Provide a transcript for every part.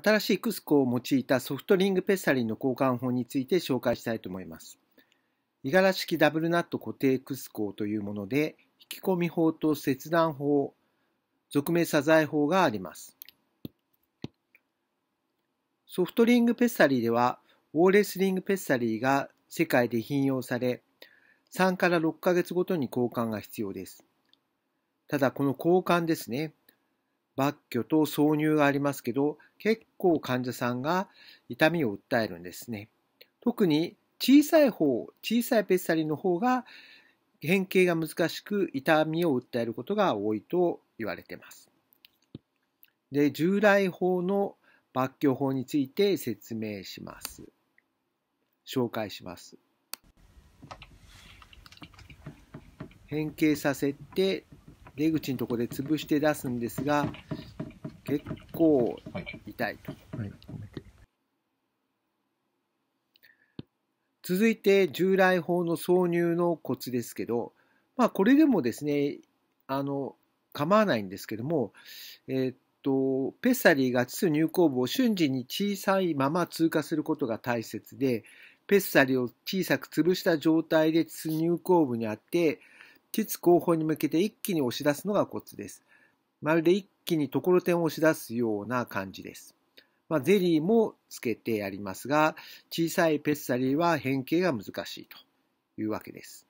新しいクスコを用いたソフトリングペッサリンの交換法について紹介したいと思います。イガラ式ダブルナット固定クスコというもので、引き込み法と切断法、俗名謝罪法があります。ソフトリングペッサリーでは、ウォーレスリングペッサリーが世界で引用され、3から6ヶ月ごとに交換が必要です。ただ、この交換ですね。抜去と挿入がありますけど、結構患者さんが痛みを訴えるんですね。特に小さい方、小さいペッサリンの方が変形が難しく痛みを訴えることが多いと言われています。で、従来法の抜去法について説明します。紹介します。変形させて出口のとこで潰して出すんですが結構痛いはいはい、続いて従来法の挿入のコツですけど、まあ、これでもですねあの構わないんですけども、えー、っとペッサリーが膣入口部を瞬時に小さいまま通過することが大切でペッサリーを小さく潰した状態で膣入口部にあって膣後方に向けて一気に押し出すのがコツです。まるで一気にところてんを押し出すような感じです。まあ、ゼリーもつけてありますが、小さいペッサリーは変形が難しいというわけです。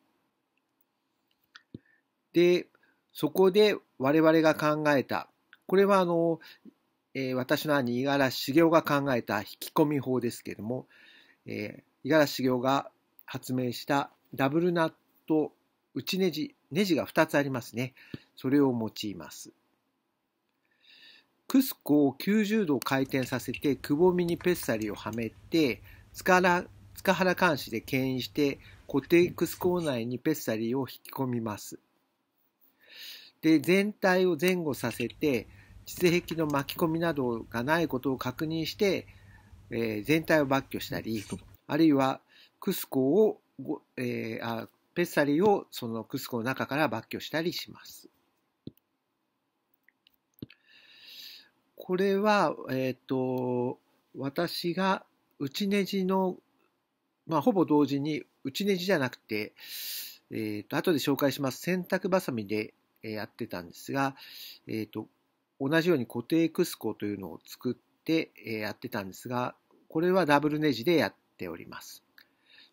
で、そこで我々が考えた、これはあの、えー、私の兄、五十嵐茂行が考えた引き込み法ですけれども、えー、五十嵐茂行が発明したダブルナット内ネジ、ネジが2つありますね。それを用います。クスコを90度回転させてくぼみにペッサリをはめて塚原塚原監視で牽引して固定クスコ内にペッサリーを引き込みます。で全体を前後させて地壁の巻き込みなどがないことを確認して、えー、全体を抜去したりあるいはクスコを、えー、あペッサリーをそのクスコの中から抜去したりします。これは、えっ、ー、と、私が内ネジの、まあ、ほぼ同時に内ネジじゃなくて、えっ、ー、と、後で紹介します洗濯バサミでやってたんですが、えっ、ー、と、同じように固定クスコというのを作ってやってたんですが、これはダブルネジでやっております。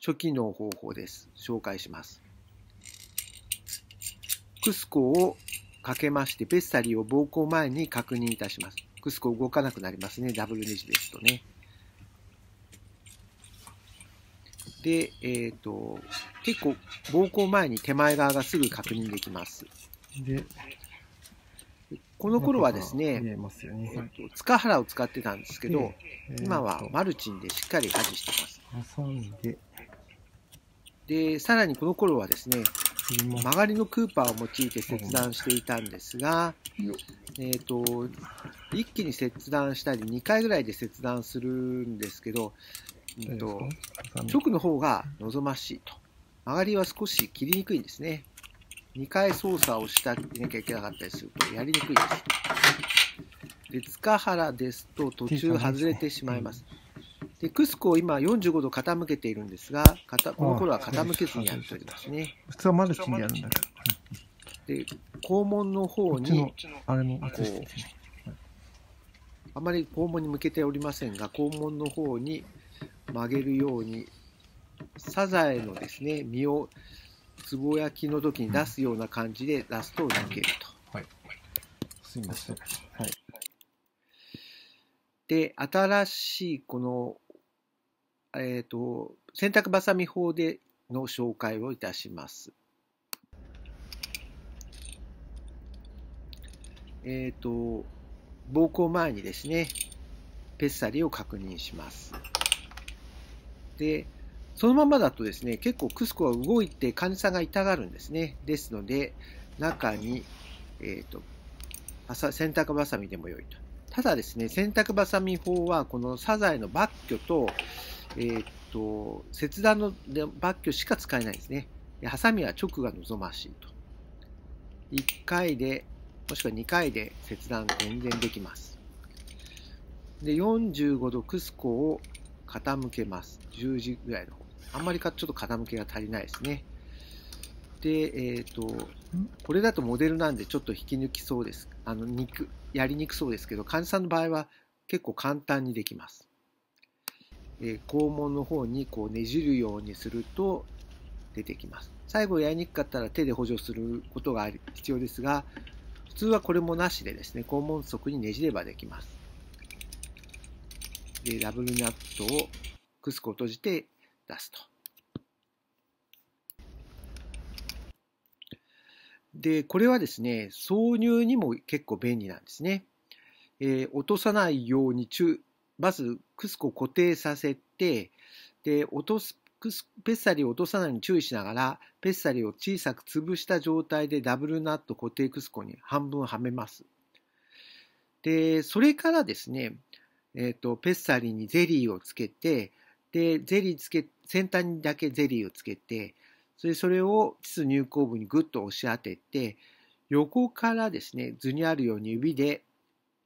初期の方法です。紹介します。クスコをかけまして、ペッサリーを膀胱前に確認いたします。クスコ動かなくなりますね。ダブルネジですとね。で、えっ、ー、と、結構、膀胱前に手前側がすぐ確認できます。で、この頃はですね、ねえっと、塚原を使ってたんですけど、えー、今はマルチンでしっかり外してます。挟んで。で、さらにこの頃はですね、曲がりのクーパーを用いて切断していたんですが、えーと、一気に切断したり2回ぐらいで切断するんですけど、えーと、と直の方が望ましいと曲がりは少し切りにくいんですね2回操作をしなきゃいけなかったりするとやりにくいですで塚原ですと途中外れてしまいますでクスコを今45度傾けているんですがこの頃は傾けずにやっておりますね普通はマルチにやるんだけどで、肛門の方に、あれも映してあまり肛門に向けておりませんが、肛門の方に曲げるように、サザエのですね、身をつぼ焼きの時に出すような感じでラストを抜けると。はい。すみません。はい。で、新しいこの、えっ、ー、と、洗濯ばさみ法での紹介をいたします。えっ、ー、と、膀胱前にですね、ペッサリを確認します。で、そのままだとですね、結構クスコは動いて患者さんが痛がるんですね。ですので、中に、えっ、ー、と、洗濯ばさみでも良いと。ただですね、洗濯ばさみ法は、このサザエのバッキョと、えっ、ー、と、切断のバッキョしか使えないんですね。ハサミは直が望ましいと。1回でもしくは2回で切断全然できます。で、45度クスコを傾けます。10時ぐらいの方。あんまりかちょっと傾けが足りないですね。で、えっ、ー、と、これだとモデルなんでちょっと引き抜きそうです。あの、肉、やりにくそうですけど、患者さんの場合は結構簡単にできます。えー、肛門の方にこうねじるようにすると出てきます。最後やりにくかったら手で補助することが必要ですが、普通はこれもなしでですね、肛門側にねじればできます。で、ダブルナットをクスコを閉じて出すと。で、これはですね、挿入にも結構便利なんですね。えー、落とさないようにまずクスコを固定させて、で、落とすペッサリーを落とさないように注意しながら、ペッサリーを小さく潰した状態でダブルナット固定クスコに半分はめます。で、それからですね、えっ、ー、と、ペッサリーにゼリーをつけて、で、ゼリーつけ、先端にだけゼリーをつけて、それそれを膣入口部にぐっと押し当てて、横からですね、図にあるように指で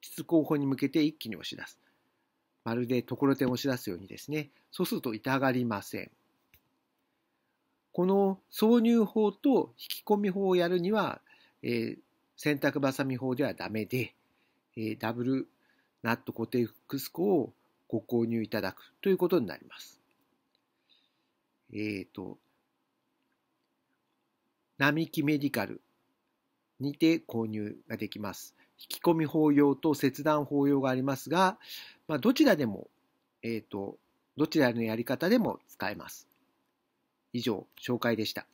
膣後方に向けて一気に押し出す。まるでところてん押し出すようにですね。そうすると痛がりません。この挿入法と引き込み法をやるには、えー、洗濯ばさみ法ではダメで、えー、ダブルナット固定クスコをご購入いただくということになります。えっ、ー、と、並木メディカルにて購入ができます。引き込み法用と切断法用がありますが、まあ、どちらでも、えっ、ー、と、どちらのやり方でも使えます。以上、紹介でした。